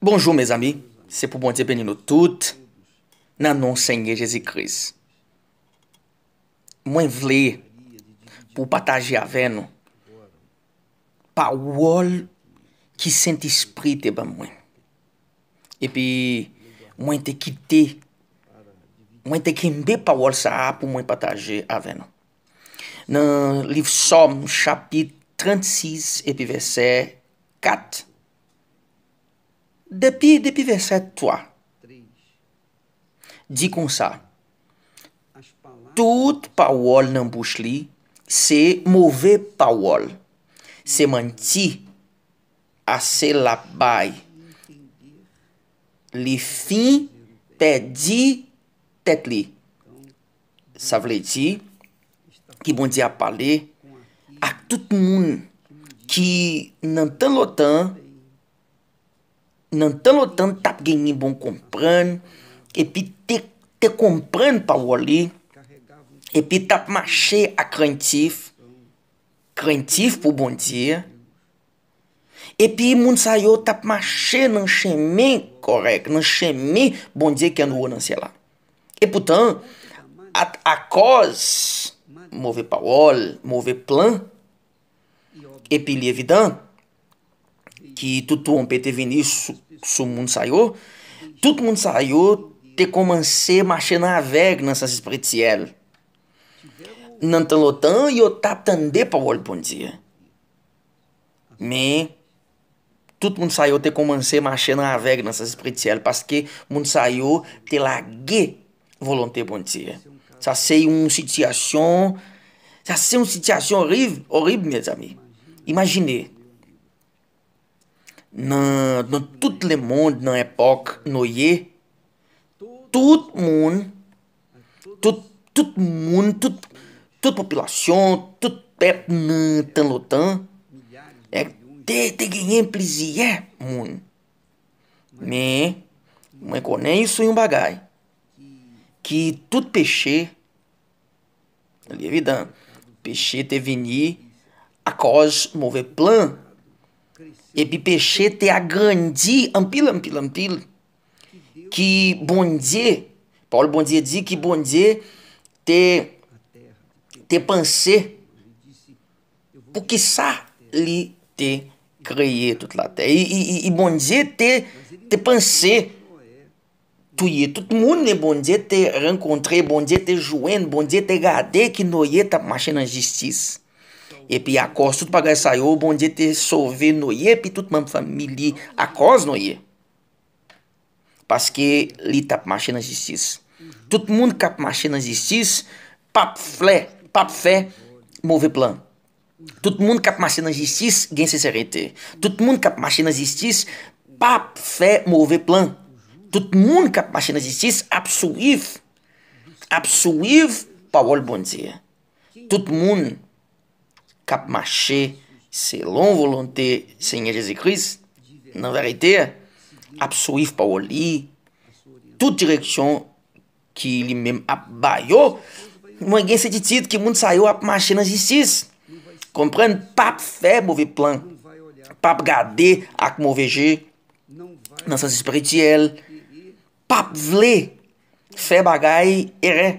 Bonjou mè zami, se pou bon te peni nou tout, nan nou senye Jezikris. Mwen vle pou pataje aveno pa wol ki sent espri te ban mwen. Epi mwen te ki te, mwen te ki mbe pa wol sa ap pou mwen pataje aveno. Nan liv som chapit 36 epi vese 4. Depi verset 3. Di kon sa. Tout pawol nan bouch li, se move pawol. Se manti ase la bay. Li fin pedi tet li. Sa vle di ki bon di apale ak tout moun ki nan tan lotan nan tan lo tan tap genyi bon kompran, epi te kompran pa wali, epi tap mache akrentif, akrentif pou bondi, epi moun sayo tap mache nan cheme korek, nan cheme bondi ke an wou nan sela. Epi tan, at akos, mouve pa wali, mouve plan, epi li evidan, ki toutou an pete vini sou, Sou moun sayo Tout moun sayo te komanse Mache nan avek nan sa sprit siel Nan tan lotan Yo ta tande pa wol pon ti Me Tout moun sayo te komanse Mache nan avek nan sa sprit siel Paske moun sayo te lage Volonte pon ti Sa se yon sityasyon Sa se yon sityasyon orib Orib med zami Imagine Moun sayo nan, nan tout le moun, nan epok, nan ye, tout moun, tout, tout moun, tout, tout popilasyon, tout pep nan tan lotan, ek te, te genye mpliziye moun. Men, mwen konen yon sou yon bagay, ki tout peche, li evidan, peche te vini, akos mouve plan, Et puis péché t'est agrandi en pile, qui bon Dieu, Paul bon dit que bon dieu, te, te pensé pour que ça lui te créé toute la terre, et bon il bondye te, te tout le tout monde ne bon te bon joué, te Dieu Dieu te qui nous noye ta machine en justice. Epi akos tout pagay sayo, bondye te sove noye epi toutman famili akos noye. Paske li tap machina jistis. Toutmoun kap machina jistis, pap fle, pap fe, move plan. Toutmoun kap machina jistis, gen se serete. Toutmoun kap machina jistis, pap fe, move plan. Toutmoun kap machina jistis, ap suiv. Apsuiv pa wol bondye. Toutmoun. kap mache selon volante senye Jezikris, nan verite, ap suif pa woli, tout direksyon ki li men ap bayo, man gen se ditit ki moun sa yo ap mache nan jistis, komprende, pap feb ouve plan, pap gade ak mouveje, nan san se espiriti el, pap vle, feb agay ere,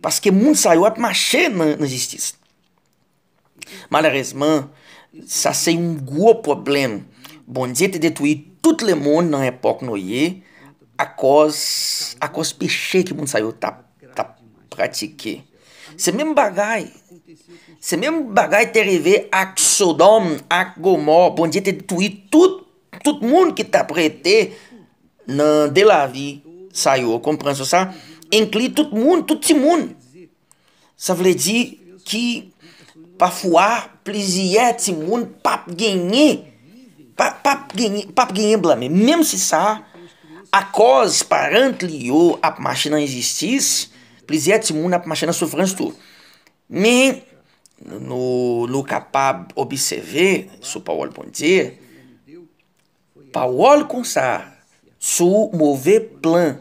paske moun sa yo ap mache nan jistis, malarezman, sa se yon gwo problem, bondye te detui tout le moun nan epok noye akos akos peche ki moun sayo ta pratike se menm bagay se menm bagay te reve ak sodom ak gomo, bondye te detui tout, tout moun ki ta prete nan de la vi sayo, komprenso sa enkli tout moun, tout ti moun sa vle di ki pa fwa plizi eti moun pap genye, pap genye blame. Mem si sa, akos parant li yo ap machina enjistis, plizi eti moun ap machina soufransi tou. Men, nou kapab obseve, sou pa wol ponte de, pa wol konsa, sou mouve plan,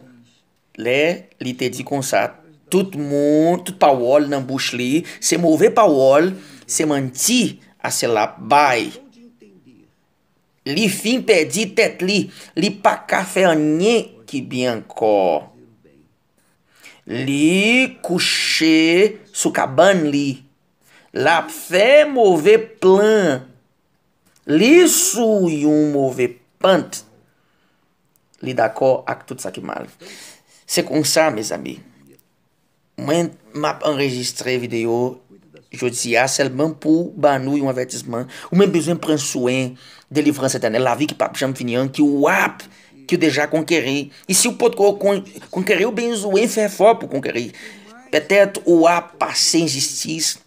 le li te di konsa, tout moun, tout pa wol nan bouch li, se mouve pa wol, Se manti ase la bay. Li fin pedi tet li. Li paka fe anye ki bian ko. Li kouche sou kaban li. La fe mouve plan. Li sou yon mouve pant. Li dako ak tout sa ki mal. Se kon sa, me zami. Mwen map anregistre video yon. josias ah, elman pou ban banu e uma ou men bezwen pren souen de livran setanel, la vi ki pap jam que o wap, ki ou deja konkere, e si o pot kon, o ou ben zouen fè fò pou konkere, petèt ou wap pase injistis,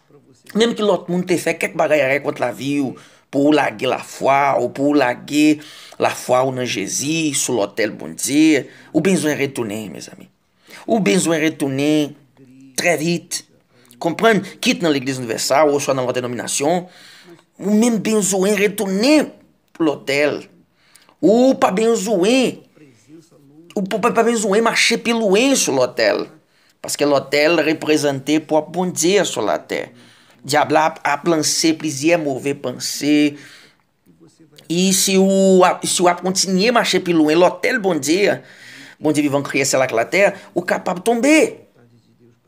menm lot moun te fè kek bagay arè kont la vi ou, pou la fwa, ou pou lage la fwa ou nan Jezi, sou lotel bon dir, ou benzwen retounen, mes amis. Ou benzwen retounen, tre comprendre, quitte dans l'église universelle ou soit dans votre dénomination, ou même besoin retourner pour l'hôtel, ou pas besoin, ou pas besoin marcher plus loin sur l'hôtel, parce que l'hôtel représenté pour abondir sur la terre. Diable a lancé plusieurs mauvais pensées, e se o, se o app continuer marcher plus loin, l'hôtel, bom dia, bom dia vivant crier la terre, o capable tomber.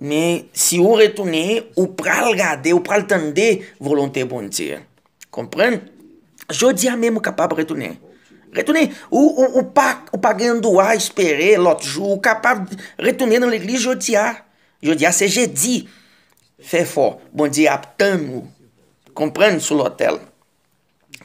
Men, si ou retune, ou pral gade, ou pral tande, voulon te bonde. Komprende? Jodi a memu kapab retune. Retune, ou pa gen do a espere lot ju, kapab retune nan l'egli jodi a. Jodi a se je di. Fe fo, bonde ap tande. Komprende sou lotel?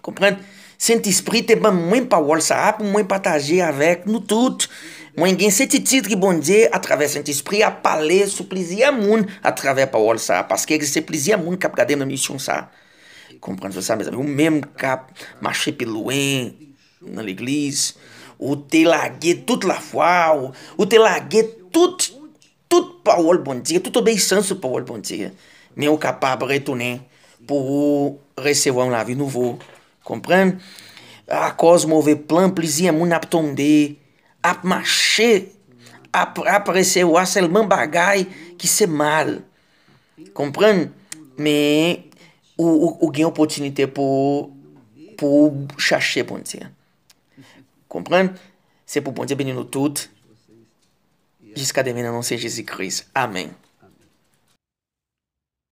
Komprende? Sente espri te ban mwen pa wals ap, mwen pa taje avek nou toute. Mwen gen seti titri bondye atrave Saint-Esprit a pale sou plizi amoun atrave pa wol sa. Paske egise plizi amoun kap gade mnen misyon sa. Kompran sou sa, mwen men kap mache pilouen nan l'iglis. Ou te lage tout la fwa ou te lage tout pa wol bondye. Tout obeysan sou pa wol bondye. Men w kapab retonen pou recevwa m la vi nouvo. Kompran? A koz m ouve plan plizi amoun ap tonde. ap mache, ap aprese ou aselman bagay, ki se mal. Komprende? Me, ou gen opotinite pou, pou chache, komprende? Se pou ponte, benin nou tout, jiska demen anonsen Jesus Christ. Amen.